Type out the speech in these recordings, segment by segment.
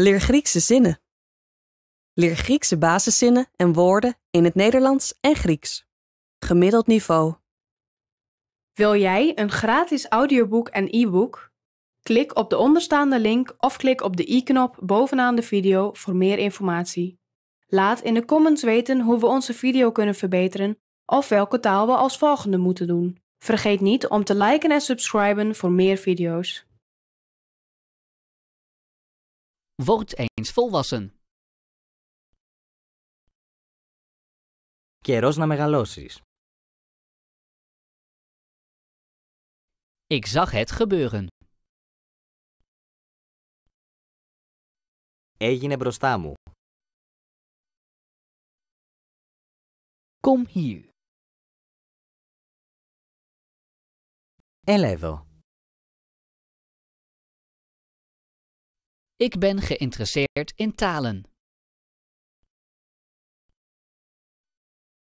Leer Griekse zinnen. Leer Griekse basiszinnen en woorden in het Nederlands en Grieks. Gemiddeld niveau. Wil jij een gratis audioboek en e-book? Klik op de onderstaande link of klik op de i-knop bovenaan de video voor meer informatie. Laat in de comments weten hoe we onze video kunnen verbeteren of welke taal we als volgende moeten doen. Vergeet niet om te liken en subscriben voor meer video's. Word eens volwassen. Καιρός να μεγαλώσεις. Ik zag het gebeuren. Έγινε μπροστά μου. Kom hier. Έλα εδώ. Ik ben geïnteresseerd in talen.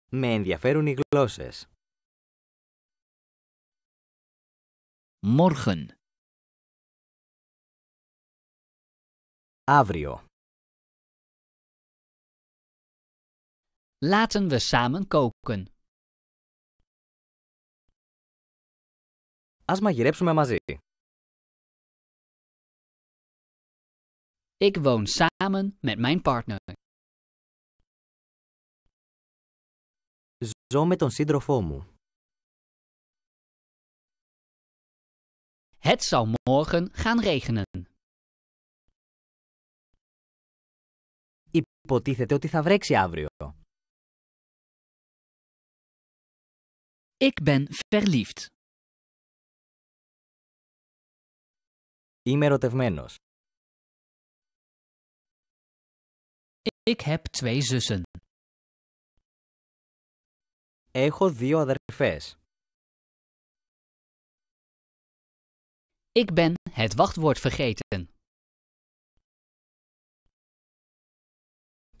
Με ενδιαφέρουν οι γλώσσες. Morgen. Avrio. Laten we samen koken. Ας μαγειρέψουμε μαζί. Ik woon samen met mijn partner. Zo met een σύντροφό Het zal morgen gaan regenen. Υποτίθεται ότι θα βρέξει αύριο. Ik ben verliefd. Είμαι Ik heb twee zussen. Echo δύο αδερφές. Ik ben het wachtwoord vergeten.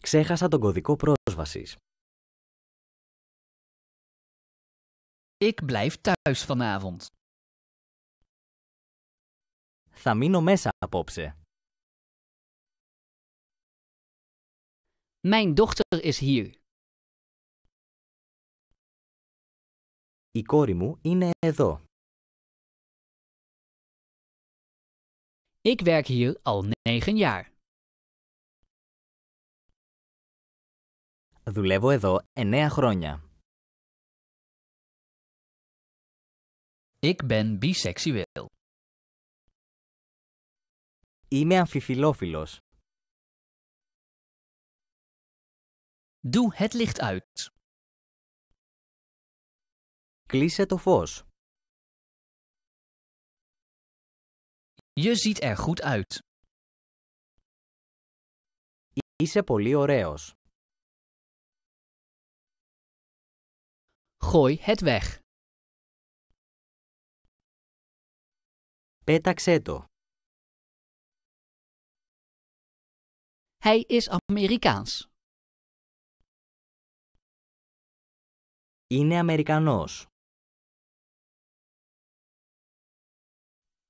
Ξέχασα τον κωδικό πρόσβασης. Ik blijf thuis vanavond. Θα μείνω μέσα απόψε. Mijn dochter is hier. Η κόρη μου είναι εδώ. Ik werk hier al negen jaar. Δουλεύω εδώ εννέα χρόνια. Ik ben biseksueel. Είμαι αμφιφιλόφιλος. Doe het licht uit. Κλείσε το φως. Je ziet er goed uit. Είσαι πολύ ωραίος. Gooi het weg. Πέταξέ το. Hij is Amerikaans. Είναι Αμερικανός.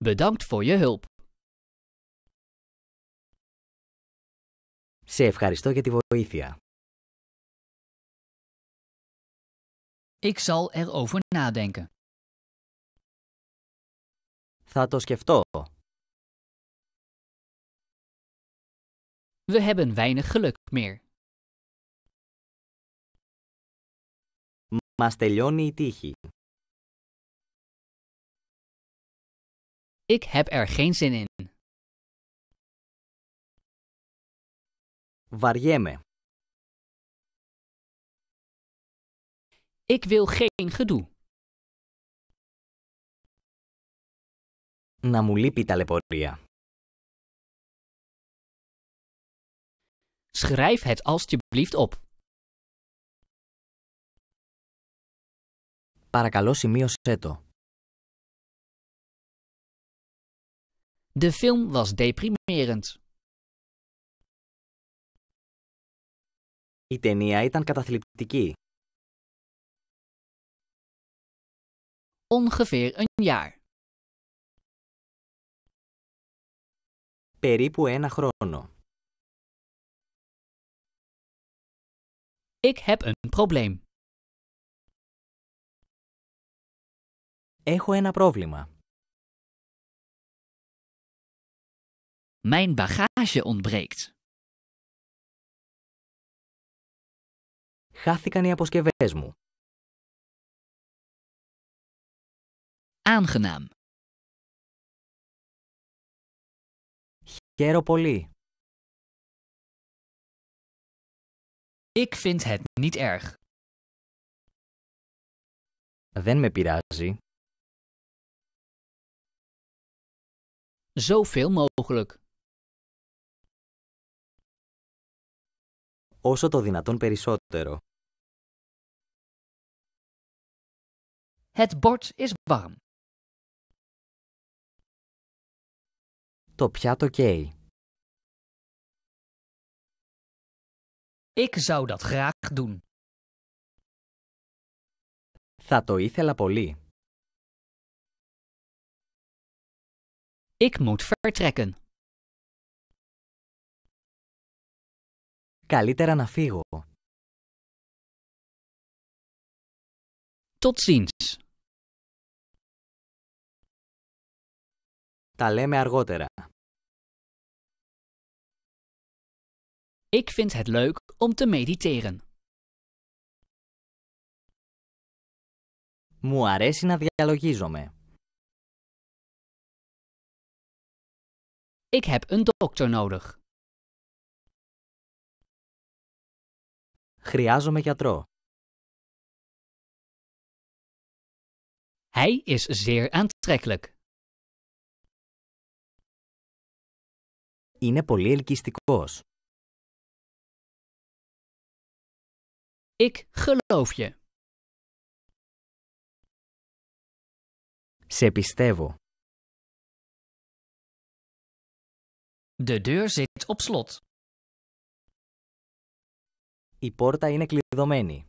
Bedankt voor je hulp. Σε ευχαριστώ για τη βοήθεια. Ik zal erover nadenken. Θα το σκεφτώ. We hebben weinig geluk meer. Μας τελειώνει η τύχη. Ik heb er geen zin in. Βαριέμαι. Ik wil geen gedoe. Να μου λείπει ταλαιπωρία. Schrijf het alsjeblieft op. Παρακαλώ σημείωσέ De film was deprimerend. Η ταινία ήταν καταθλιπτική. Ongeveer een jaar. Περίπου ένα chrono. Ik heb een probleem. Έχω ένα πρόβλημα. Mijn bagage ontbreekt. Χάθηκαν οι αποσκευές μου. Aangenaam. Χαίρο πολύ. Ik vind het niet erg. Δεν me pirazi. zoveel mogelijk. Όσο το δυνατόν περισσότερο. Het bord is warm. Το πιάτο καίει. Ik zou dat graag doen. Θα το ήθελα πολύ. Ik moet vertrekken. Καλύτερα να φύγω. Tot ziens. Τα λέμε αργότερα. Ik vind het leuk om te mediteren. Μου αρέσει να διαλογίζομαι. Ik heb een dokter nodig. Χρειάζομαι γιατρό. Hij is zeer aantrekkelijk. Είναι πολύ ελκυστικός. Ik geloof je. Σε πιστεύω. De deur zit op slot. Η πόρτα είναι κλειδωμένη.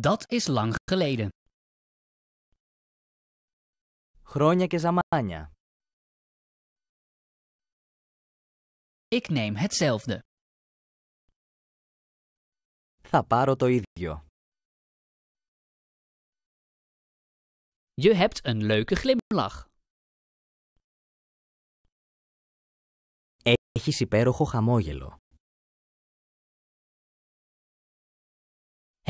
Dat is lang geleden. Χρόνια και ζαμάνια. Ik neem hetzelfde. Θα πάρω το ίδιο. Je hebt een leuke glimlach. έχεις υπέροχο χαμόγελο.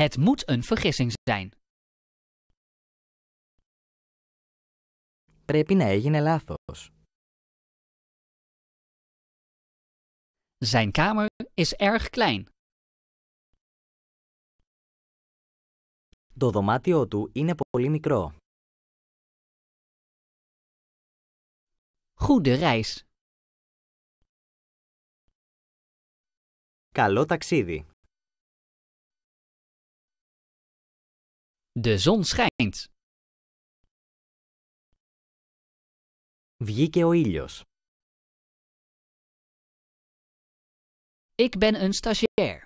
Het moet een vergissing zijn. Πρέπει να έγινε λάθος. Zijn kamer is erg klein. Το δωμάτιό του είναι πολύ μικρό. Goede reis. Καλό ταξίδι. De zon schijnt. Βγήκε ο ήλιος. Ik ben een stagiair.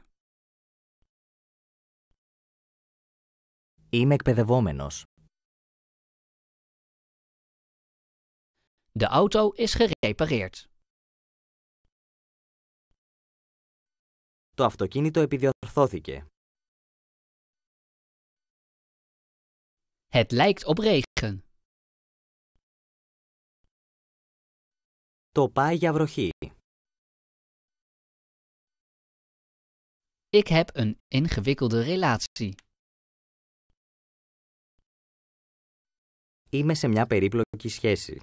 Είμαι εκπαιδευόμενος. De auto is gerepareerd. Το αυτοκίνητο επιδιορθώθηκε. Het lijkt op regen. Το πάει για βροχή. Ik heb een ingewikkelde relatie. Είμαι σε μια περίπλοκη σχέση.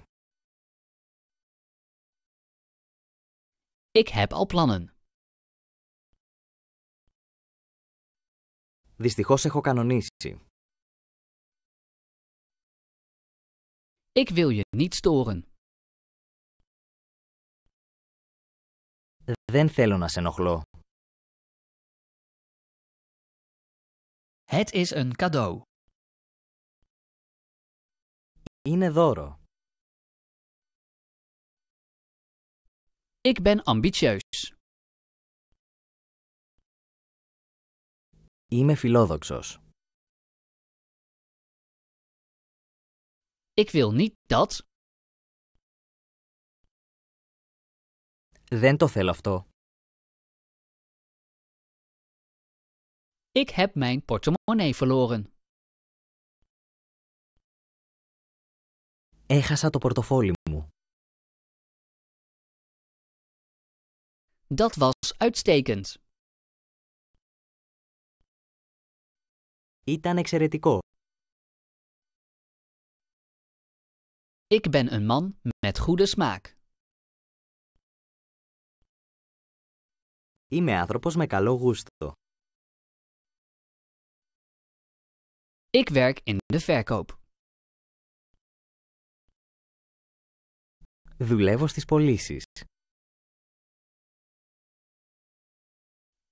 Ik heb al plannen. Ik wil je niet storen. Δεν θέλω να Het is een cadeau. Είναι Ik ben ambitieus. Ik wil niet dat. Δεν το θέλω αυτό. Ik heb mijn portemonnee verloren. Έχασα το πορτοφόλι Dat was uitstekend. Ήταν εξαιρετικό. Ik ben een man met goede smaak. Είμαι άνθρωπος με καλό γούστο. Ik werk in de verkoop. Δουλεύω στις πωλήσει.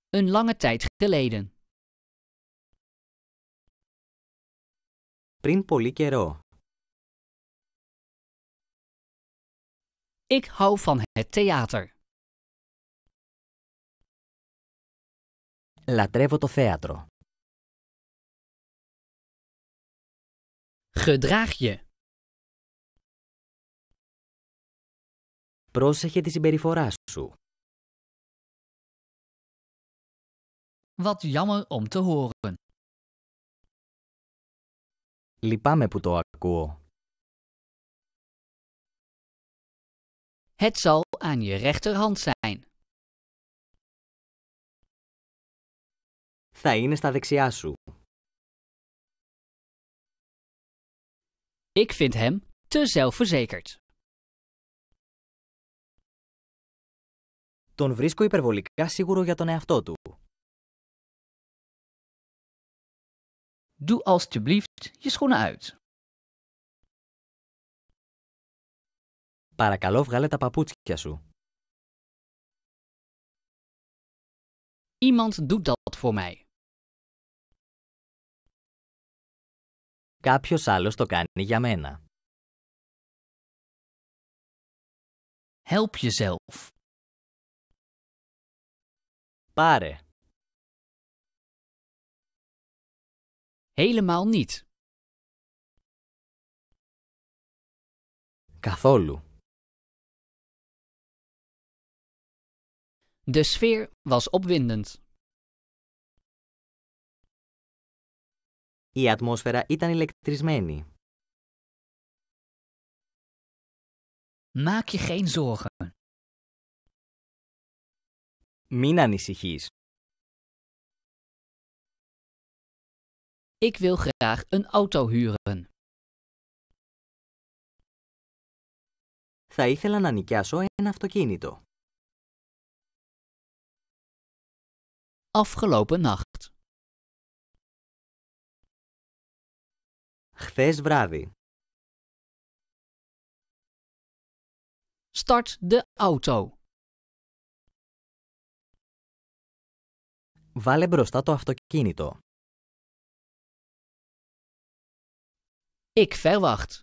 Een lange tijd geleden. πριν πολύ Ik hou van het theater. Λατρεύω το θέατρο. Gedraag je. Πρόσεχε τη συμπεριφορά Wat jammer om te horen. Λυπάμαι που το ακούω. Het zal aan je rechterhand zijn. Θα είναι στα δεξιά σου. Ik vind hem te zelfverzekerd. Τον βρίσκω υπερβολικά σίγουρο για τον εαυτό του. Doe alstublieft je schoenen uit. Παρακαλώ βγάλε τα παπούτσια σου. Iemand doet dat voor mij. Κάποιος άλλος το κάνει για μένα. Help jezelf. Pare. Helemaal niet. Καθόλου. De sfeer was opwindend. Η ατμόσφαιρα ήταν ηλεκτρισμένη. Maak je geen zorgen. Μην ανησυχείς. Ik wil graag een auto huren. Θα ήθελα να νοικιάσω ένα Afgelopen nacht. Χθες βράδυ. Start de auto. Βάλε μπροστά το αυτοκίνητο. Ik verwacht.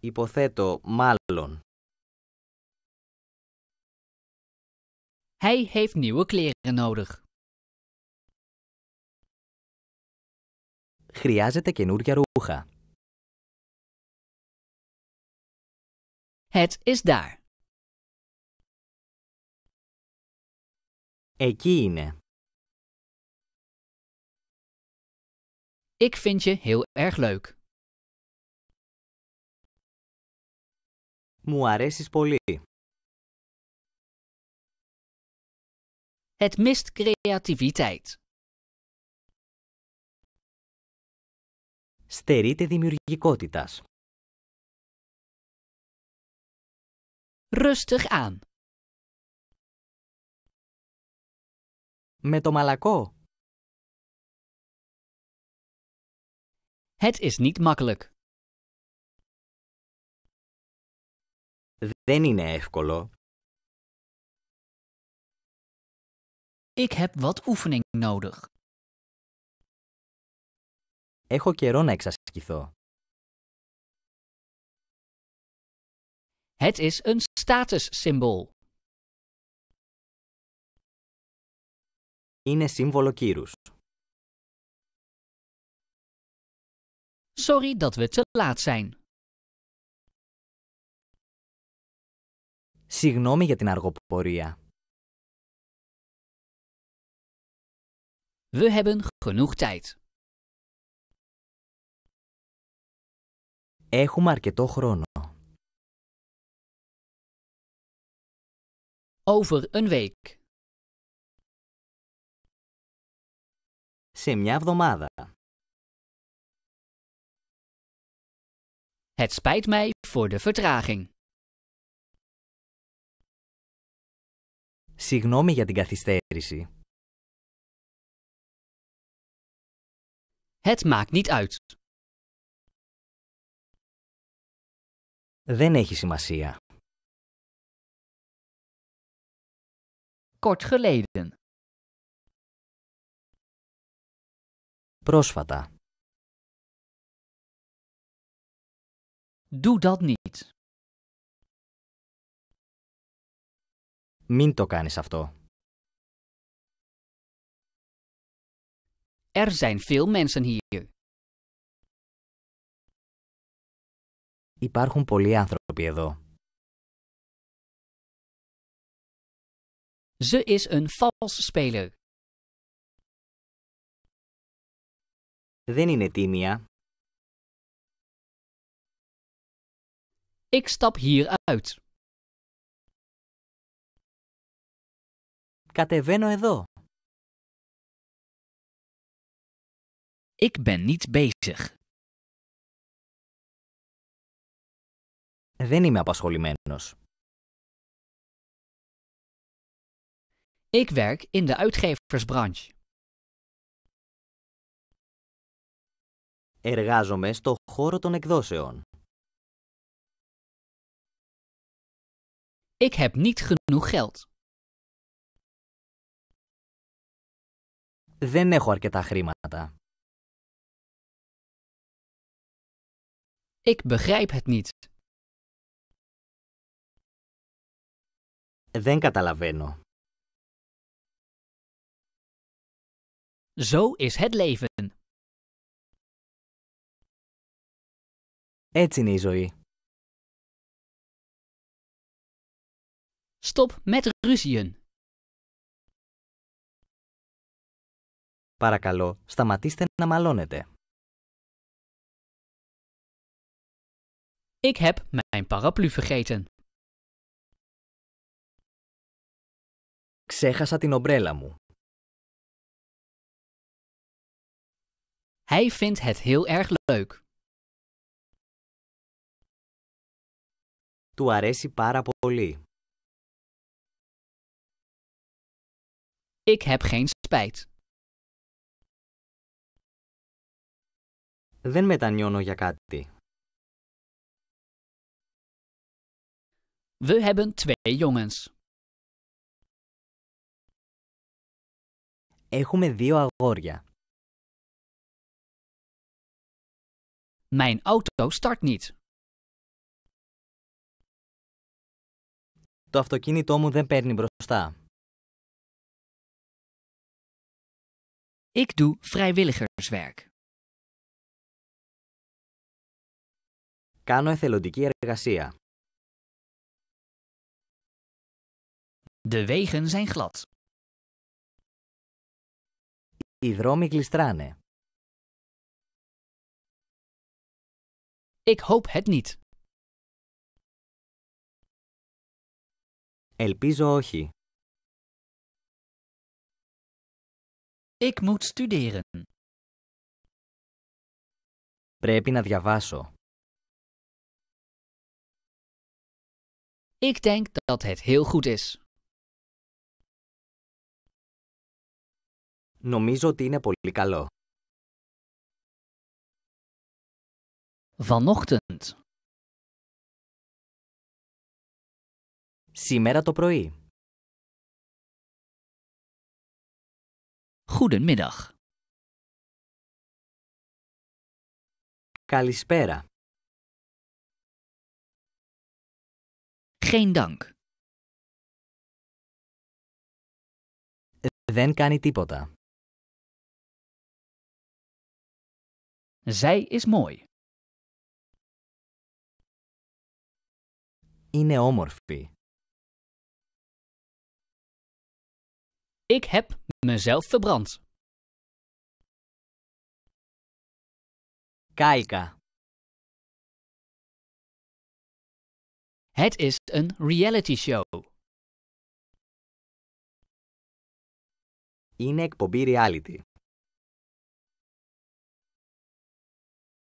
Υποθέτω μάλλον. Hij heeft nieuwe kleren nodig. Χρειάζεται καινούρια ρούχα. Het is daar. Εκεί είναι. Ik vind je heel erg leuk. Μου αρέσεις πολύ. Het mist creativiteit. Στερείται δημιουργικότητας. Rustig aan. Με το μαλακό. Het is niet makkelijk. Δεν είναι εύκολο. Ik heb wat oefening nodig. Έχω καιρό να εξασκηθώ. Het is een statussymbool. Είναι σύμβολο κύρους. Sorry dat we te laat zijn. Συγγνώμη για την αργοπορία. We hebben genoeg tijd. Έχουμε αρκετό χρόνο. Over een week. Σε μια εβδομάδα. Het spijt mij voor de vertraging. Συγγνώμη για την καθυστέρηση. Het maakt niet uit. Δεν έχει σημασία. Kort geleden. Πρόσφατα. Doe dat niet. Μην το κάνεις Er zijn veel mensen hier. Υπάρχουν πολλοί άνθρωποι εδώ. Ze is een vals speler. Δεν είναι τίμια. Ik stap hier uit. Κατεβαίνω εδώ. Ik ben niet bezig. Δεν είμαι απασχολημένος. Ik werk in de uitgeversbranche. Εργάζομαι στο χώρο των εκδόσεων. Ik heb niet genoeg geld. Δεν έχω αρκετά χρήματα. Ik begrijp het niet. Δεν καταλαβαίνω. Zo is het leven. Έτσι είναι η ζωή. Stop met ruzieën. Παρακαλώ, σταματήστε να μαλώνετε. Ik heb mijn paraplu vergeten. Ξέχασα την ομπρέλα μου. Hij vindt het heel erg leuk. Του αρέσει πάρα πολύ. Ik heb geen spijt. Δεν metaniono για κάτι. We hebben twee jongens. Έχουμε δύο αγόρια. Mijn auto start niet. Το αυτοκίνητό μου δεν παίρνει μπροστά. Ik doe vrijwilligerswerk. Κάνω εθελοντική εργασία. De wegen zijn glad. Οι δρόμοι Ik hoop het niet. Ελπίζω όχι. Ik moet studeren. Πρέπει να διαβάσω. Ik denk dat het heel goed is. Νομίζω ότι είναι πολύ καλό. Vanochtend. Σήμερα το πρωί. Goedemiddag. Kalispera. Geen dank. Δεν κάνει τίποτα. Zij is mooi. Είναι όμορφη. Ik heb mezelf verbrand. Kijken. Het is een reality show. Inek εκπομπή reality.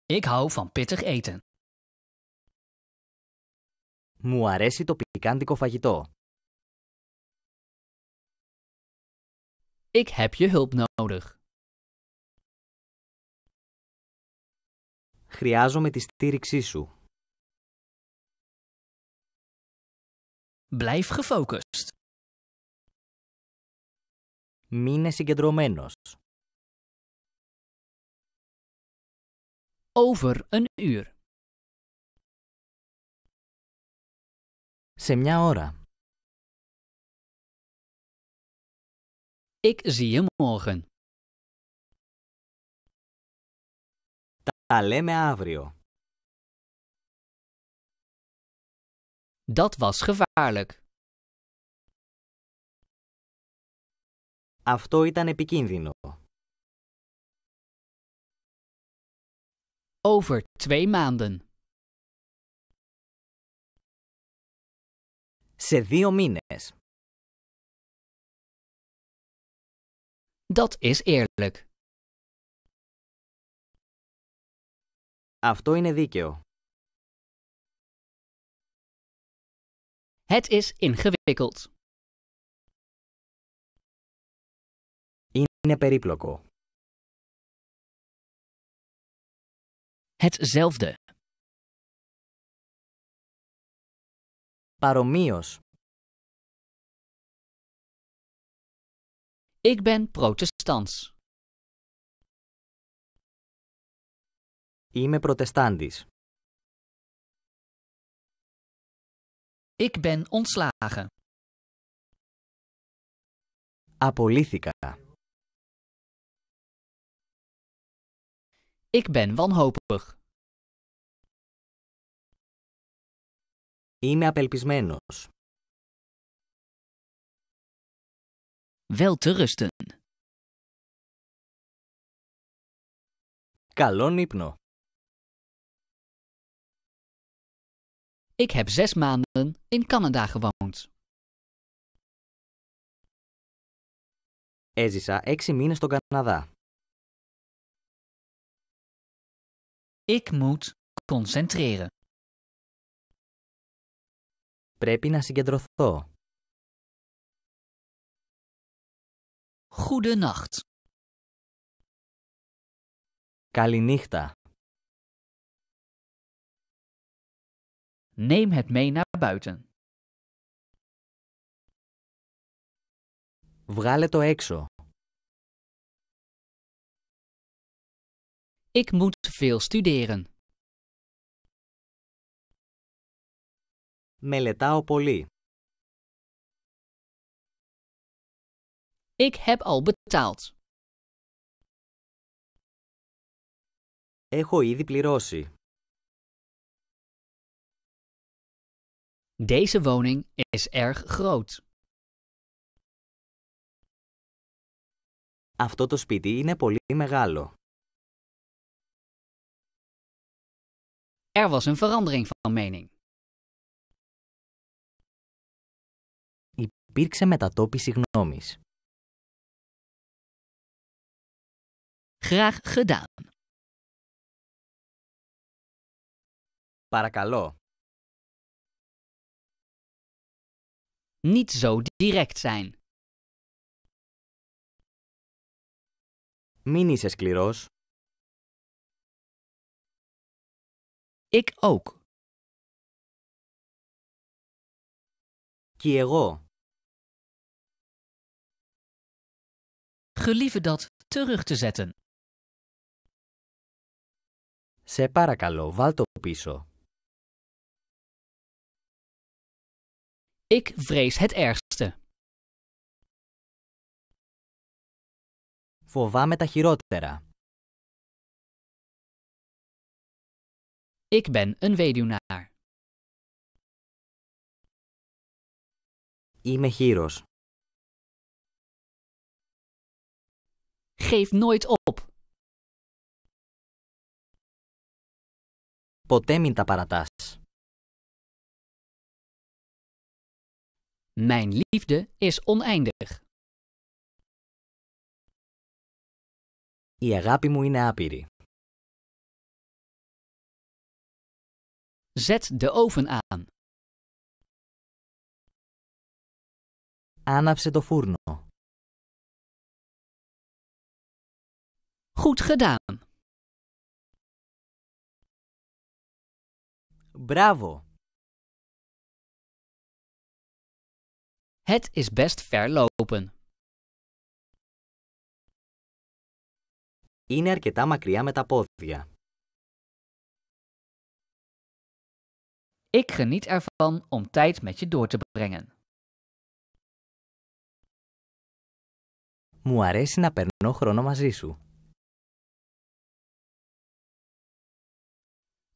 Ik hou van pittig eten. Μου to το πικάντικο Ik heb je hulp nodig. Χρειάζομαι τη στήριξή σου. Blijf gefocust. Μείνε συγκεντρωμένος. Over een uur. Σε μια ώρα. Ik zie je morgen. Τα λέμε Dat was gevaarlijk. Αυτό ήταν επικίνδυνο. Over twee maanden. Σε Dat is eerlijk. Αυτό είναι δίκαιο. Het is ingewikkeld. Είναι περίπλοκο. Hetzelfde. Παρομοίως. Ik ben protestants. Είμαι protestandis. Ik ben ontslagen. Απολύθηκα. Ik ben wanhopig. Είμαι απελπισμένος. wel te rusten. Kalon ύπνο. Ik heb zes maanden in Canada gewoond. Έζησα έξι μήνες στον Καναδά. Ik moet concentreren. Πρέπει να συγκεντρωθώ. Goedenacht. Kalinichta. Neem het mee naar buiten. Βγάλε το έξω. Ik moet veel studeren. Μελετάω πολύ. Ik heb al betaald. Echo ήδη πληρώσει. Deze woning is erg groot. Αυτό το σπίτι είναι πολύ μεγάλο. Er was een verandering van mening. Υπήρξε μετατόπιση γνώμης. Graag gedaan. Niet zo direct zijn. Μην είσαι Ik ook. Κι Gelieve dat terug te zetten. Σε παρακαλώ, βάλ το πίσω. Ik vrees het ergste. Φοβάμαι τα χειρότερα. Ik ben een weduwnaar. Είμαι χείρος. Geef nooit op. Ποτέ μην τα παρατάς. Mijn liefde is oneindig. Η αγάπη μου είναι άπειρη. Zet de oven aan. Άναψε το φούρνο. Goed gedaan. Bravo. Het is best verlopen. lopen. Είναι αρκετά μακριά με τα Ik geniet ervan om tijd met je door te brengen. Μου αρέσει να περνώ χρόνο μαζί σου.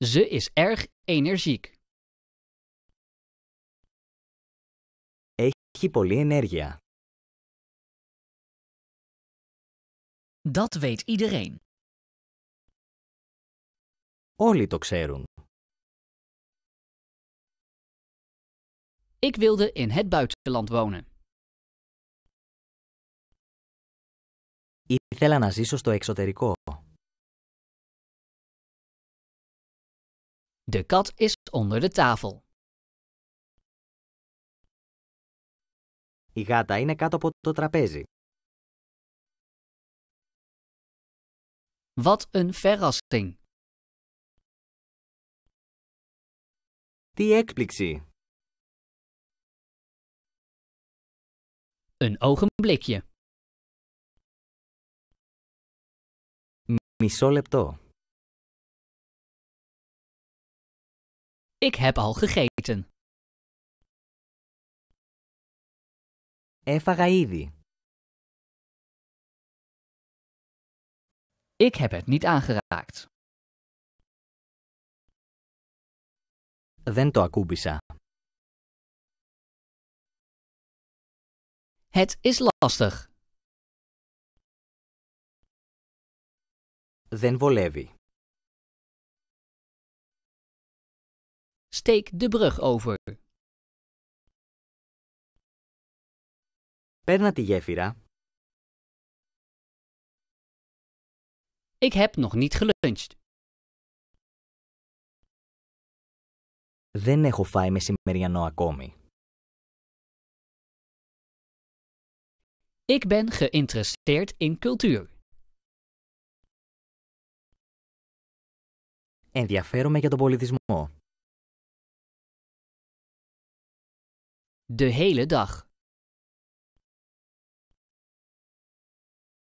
Ze is erg energiek. Έχει veel energie. Dat weet iedereen. Όλοι το ξέρουν. Ik wilde in het buitenland wonen. Ήθελα να ζήσω στο εξωτερικό. De kat is onder de tafel. Η γάτα είναι κάτω από το τραπέζι. Wat een verrassing. Τι έκπληξη. Een ogenblikje. Μισό λεπτό. Ik heb al gegeten. Έφαγα Ik heb het niet aangeraakt. Δεν το ακούμπησα. Het is lastig. Δεν βολεύει. Steek de brug over. Παίρνα τη γέφυρα. Ik heb nog niet geluncht. Δεν έχω φάει μεσημεριανό ακόμη. Ik ben geïnteresseerd in cultuur. Ενδιαφέρομαι για τον πολιτισμό. De hele dag.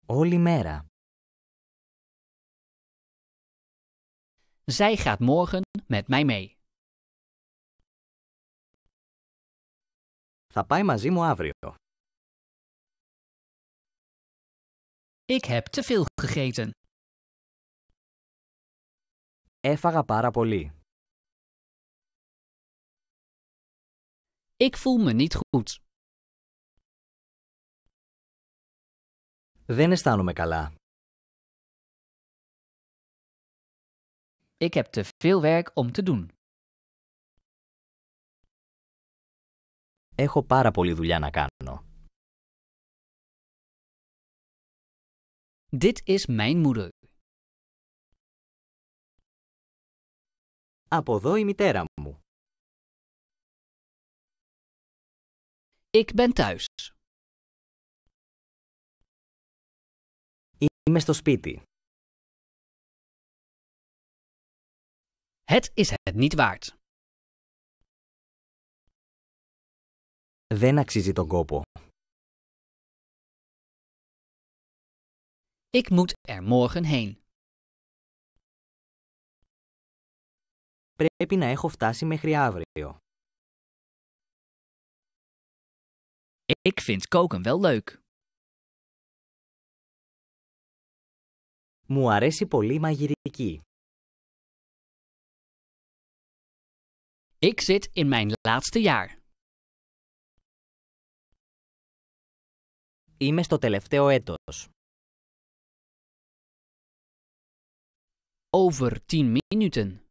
Olimera. Zij gaat morgen met mij mee. Θα πάει μαζί μου αύριο. Ik heb te veel gegeten. Έφαγα πάρα πολύ. Ik voel me niet goed. Δεν αισθάνομαι καλά. Ik heb te veel werk om te doen. Έχω πάρα πολλή δουλειά να κάνω. Dit is mijn moeder. Από εδώ η μητέρα μου. Ik ben thuis. Είμαι στο σπίτι. Het is het niet waard. Δεν αξίζει τον κόπο. Ik moet er morgen heen. Πρέπει να έχω φτάσει μέχρι αύριο. Ik vind koken wel leuk. Μου αρέσει πολύ μαγειρική. Ik zit in mijn laatste jaar. Είμαι στο τελευταίο έτος. Over 10 minuten.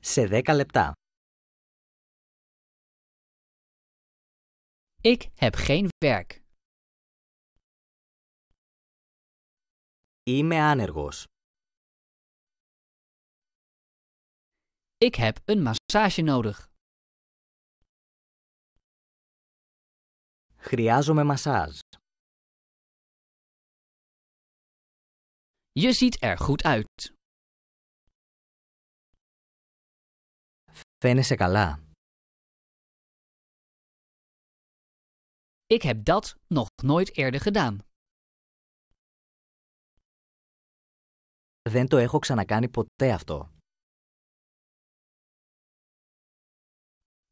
Σε 10 λεπτά. Ik heb geen werk. Είμαι άνεργος. Ik heb een massage nodig. Χρειάζομαι μασάζ. Je ziet er goed uit. Φαίνεσαι καλά. Ik heb dat nog nooit eerder gedaan. Δεν το έχω ξανακάνει ποτέ αυτό.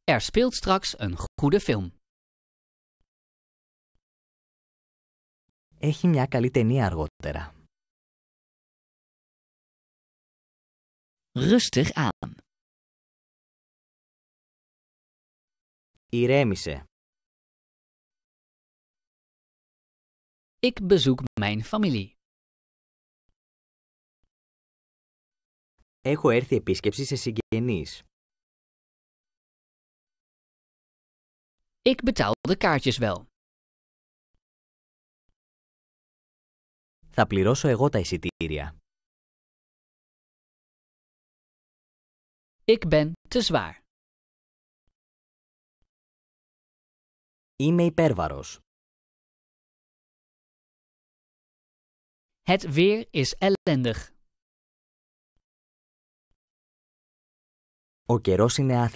Er speelt straks een goede film. Έχει μια καλή ταινία αργότερα. Rustig aan. Ηρέμησε. Ik bezoek mijn familie. Έχω έρθει επίσκεψη σε συγγενείς. Ik betaal de kaartjes wel. Θα πληρώσω εγώ τα εισιτήρια. Ik ben te zwaar. Είμαι υπέρβαρος. Het weer is ellendig. Ο καιρός είναι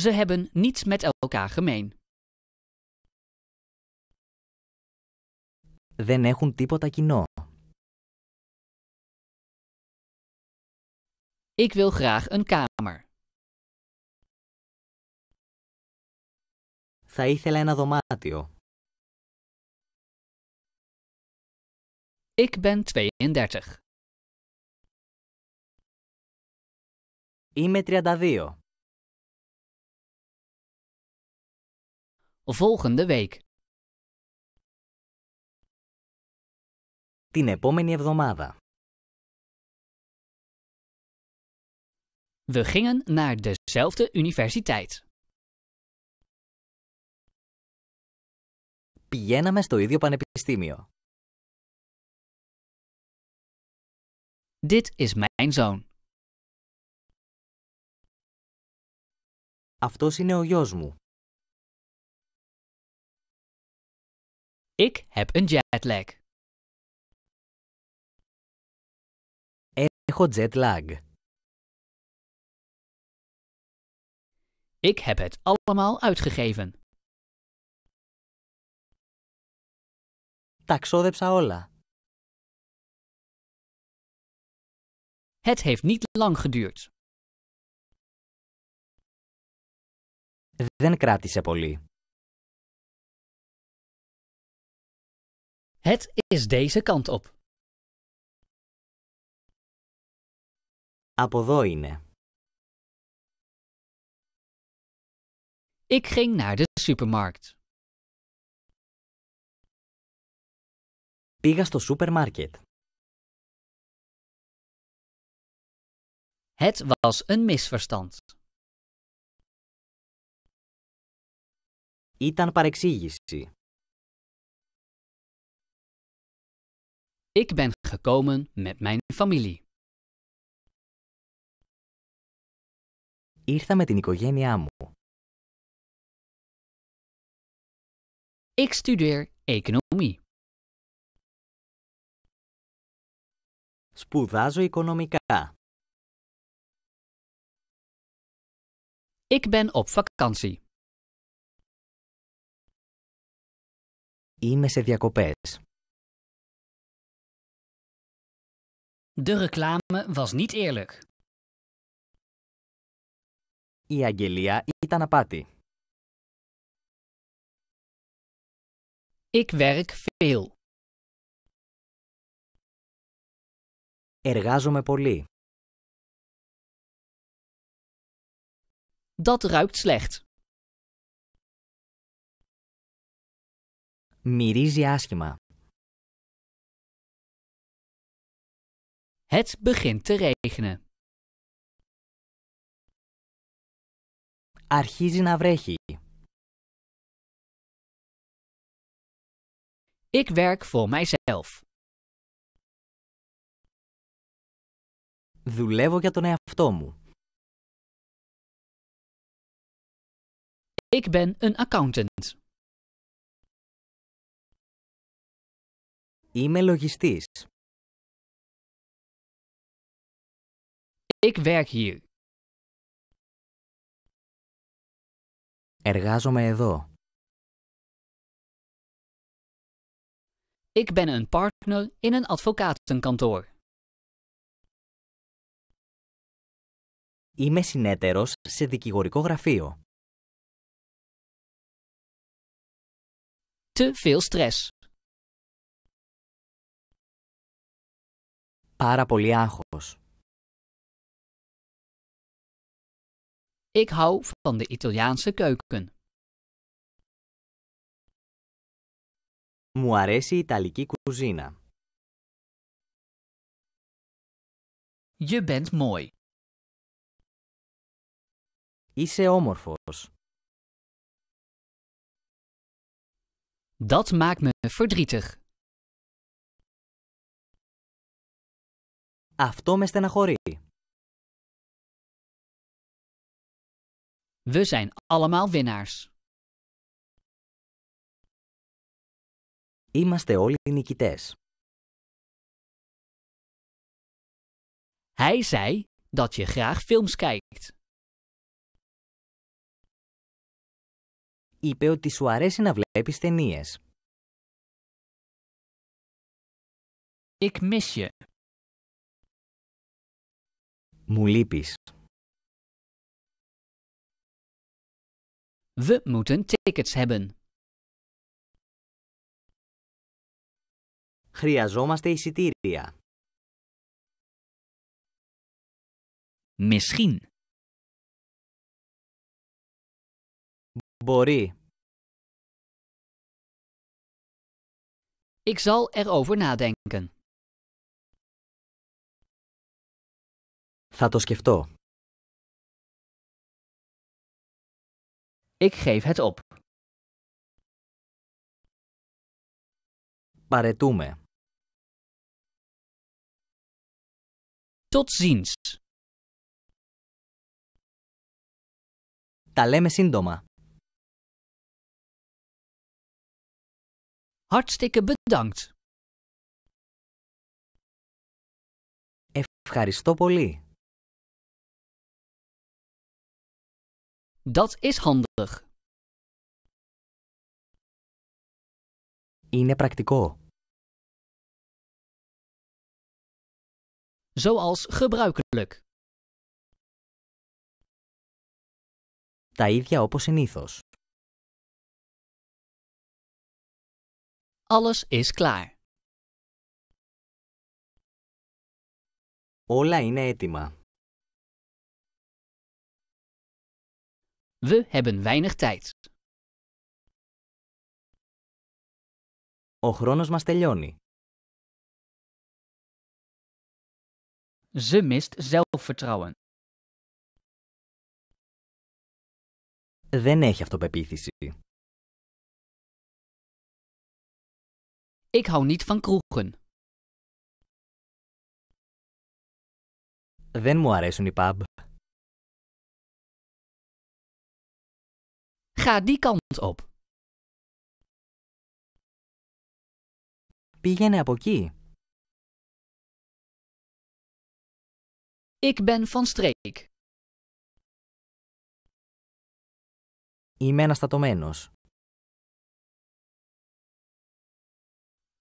Ze hebben niets met elkaar gemeen. Δεν έχουν τίποτα κοινό. Ik wil graag een kamer. Θα ήθελα ένα δωμάτιο. Ik ben 32. Είμαι 32. Volgende week. Την επόμενη εβδομάδα. We gingen naar dezelfde universiteit. Πηγαίναμε στο ίδιο πανεπιστήμιο. Dit is mijn zoon. Αυτός είναι ο γιος μου. Ik heb een jetlag. Έχω jetlag. Ik heb het allemaal uitgegeven. Τα όλα. Het heeft niet lang geduurd. Δεν κράτησε πολύ. Het is deze kant op. Από εδώ Ik ging naar de supermarkt. Πήγα στο supermarket. Het was een misverstand. Ήταν παρεξήγηση. Ik ben gekomen met mijn familie. Ήρθα met την οικογένειά μου. Ik studeer economie. Σπουδάζω οικονομικά. Ik ben op vakantie. Είμαι σε διακοπές. De reclame was niet eerlijk. Η αγγελία ήταν απάτη. Ik werk veel. Εργάζομαι πολύ. Dat ruikt slecht. Μυρίζει άσχημα. Het begint te regenen. Αρχίζει να Ik werk voor mijzelf. Δουλεύω για τον εαυτό μου. Ik ben een accountant. Είμαι λογιστής. Ik werk hier. Εργάζομαι εδώ. Ik ben een partner in een advocatenkantoor. Είμαι συνέτερος σε δικηγορικό γραφείο. te veel stress. Πάρα πολύ Ik hou van de Italiaanse keuken. Μου αρέσει η Je bent mooi. Είσαι όμορφος. Dat maakt me verdrietig. Αυτό με We zijn allemaal winnaars. Είμαστε όλοι νικητές. Hij zei dat je graag films kijkt. είπε ότι σου αρέσει να βλέπεις ταινίες. Ik mis je. Μου λείπεις. We moeten tickets hebben. Χρειαζόμαστε εισιτήρια. Misschien. μπορεί. Ik zal erover nadenken. Θα το σκεφτώ. Ik geef het op. Παρετούμε. Tot ziens. Τα λέμε σύντομα. Hartstikke bedankt. Ευχαριστώ πολύ. Dat is handig. Είναι πρακτικό. Zoals gebruikelijk. Τα ίδια όπως συνήθως. Alles is klaar. Όλα είναι έτοιμα. We hebben weinig tijd. Ο χρόνος μας τελειώνει. Ze mist zelfvertrouwen. Δεν έχει αυτοπεποίθηση. Ik hou niet van kroegen. Δεν μου αρέσουν οι pub. Ga die kant op. Πήγαινε από εκεί. Ik ben van streek. Είμαι αναστατωμένος.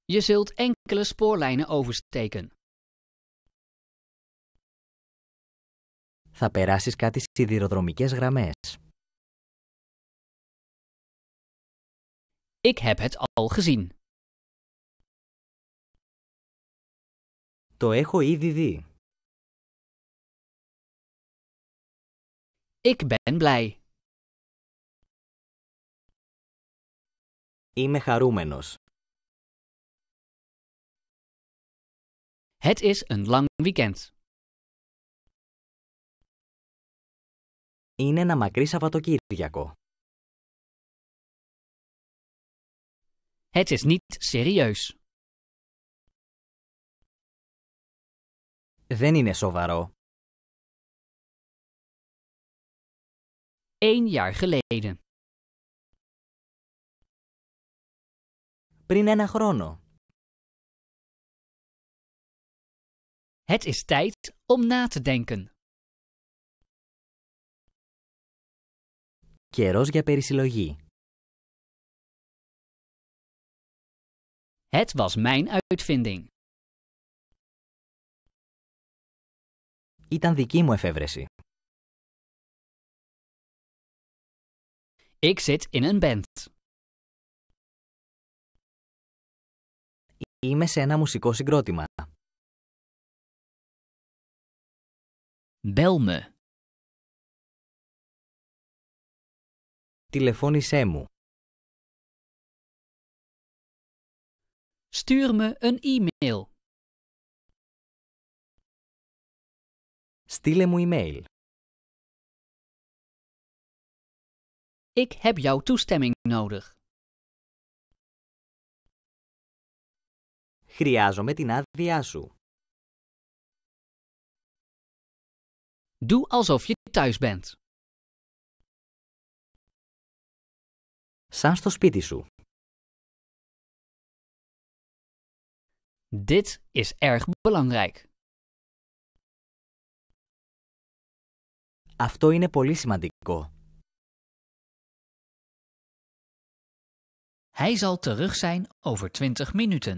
Je zult enkele spoorlijnen oversteken. Θα περάσεις κάτι σιδηροδρομικές γραμμές. Ik heb het al gezien. Το έχω ήδη Ik ben blij. Είμαι χαρούμενος. Het is een lang weekend. Είναι ένα μακρύ Σαββατοκύριακο. Het is niet serieus. Δεν είναι σοβαρό. Eén jaar geleden. Πριν ένα χρόνο. Het is tijd om na te denken. Καιρός για περισυλλογή. Het was mijn uitvinding. Ήταν δική μου εφεύρεση. Ik zit in een band. Είμαι σε ένα μουσικό συγκρότημα. Bel me. Τηλεφώνησέ μου. Stuur me een e-mail. Στείλε μου e-mail. Ik heb jouw toestemming nodig. Χρειάζομαι την άδειά σου. Doe alsof je thuis bent. Σαν στο σπίτι Dit is erg belangrijk. Αυτό είναι πολύ σημαντικό. Hij zal terug zijn over 20 minuten.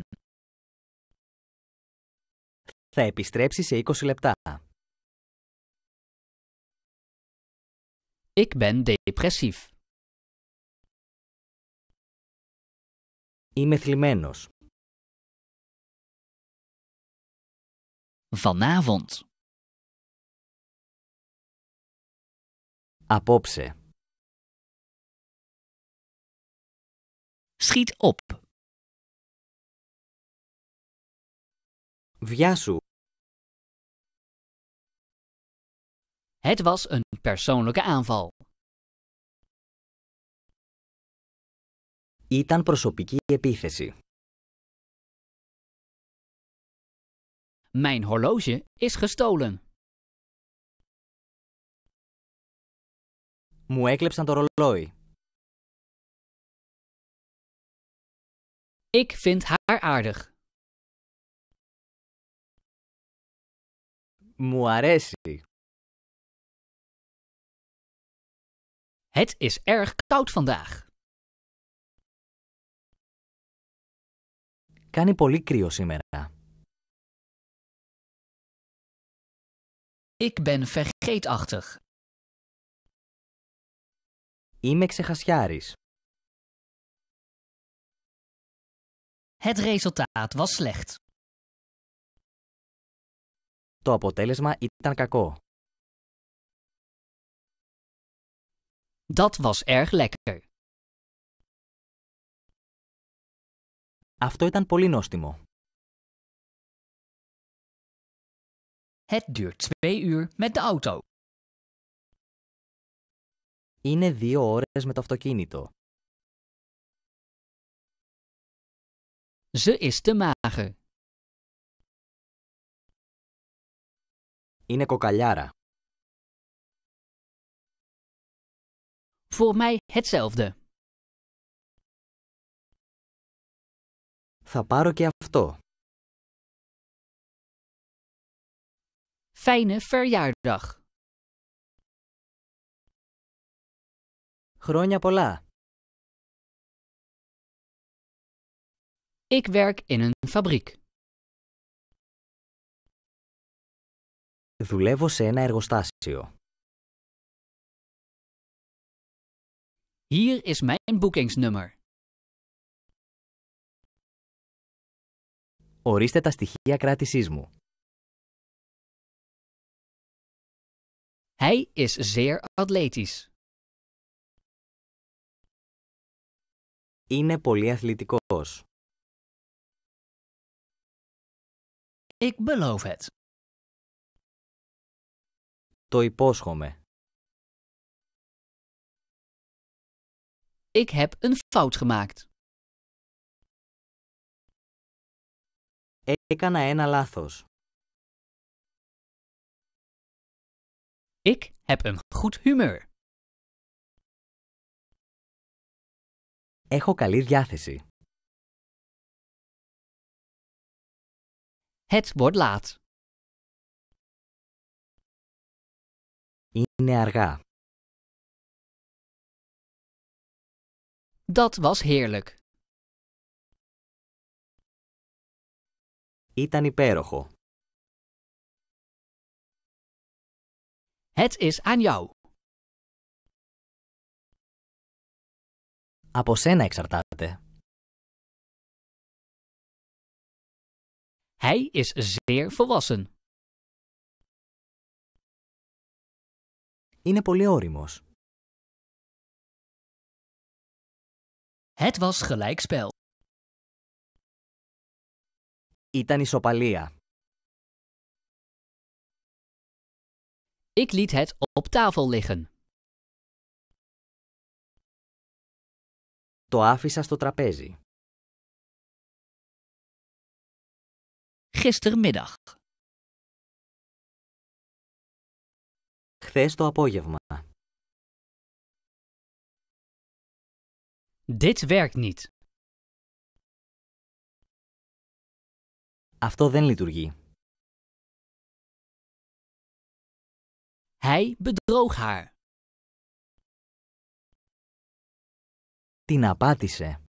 Θα επιστρέψει σε 20 λεπτά. Ik ben depressief. Είμαι θλιμμένος. Vanavond. Απόψε. Schiet op. Βιάσου. Het was een persoonlijke aanval. Ήταν προσωπική επίθεση. Mijn horloge is gestolen. Μου έκλεψαν το ρολόι. Ik vind haar aardig. Μου αρέσει. Het is erg koud vandaag. Κάνει πολύ κρύο σήμερα. Ik ben vergeetachtig. Είμαι ξεχασιάρης. Het resultaat was slecht. Το αποτέλεσμα ήταν κακό. Dat was erg lekker. Αυτό ήταν πολύ νόστιμο. Het duurt twee uur met de auto. Είναι δύο ώρες με το αυτοκίνητο. Ze is te mager. Είναι κοκαλιάρα. Voor mij hetzelfde. Θα πάρω και αυτό. Fijne verjaardag. Χρόνια πολλά. Ik werk in een fabriek. Δουλεύω σε ένα εργοστάσιο. Hier is mijn boekingsnummer. Ορίστε τα στοιχεία κράτησής μου. Hij is zeer atletisch. Είναι πολύ αθλητικός. Ik beloof het. Το υπόσχομαι. Ik heb een fout gemaakt. Έκανα ένα λάθος. Ik heb een goed humeur. Έχω καλή διάθεση. Het wordt laat. Είναι αργά. Dat was heerlijk. Ήταν υπέροχο. Het is aan jou. Από σένα εξαρτάται. Hij is zeer volwassen. Είναι πολύ όριμος. Het was gelijkspel. Ήταν ισοπαλία. Ik liet het op tafel liggen. Το άφησα στο τραπέζι. Gistermiddag. Χθες το απόγευμα. Dit werkt niet. Αυτό δεν λειτουργεί. Hij bedroog haar. Την απάτησε.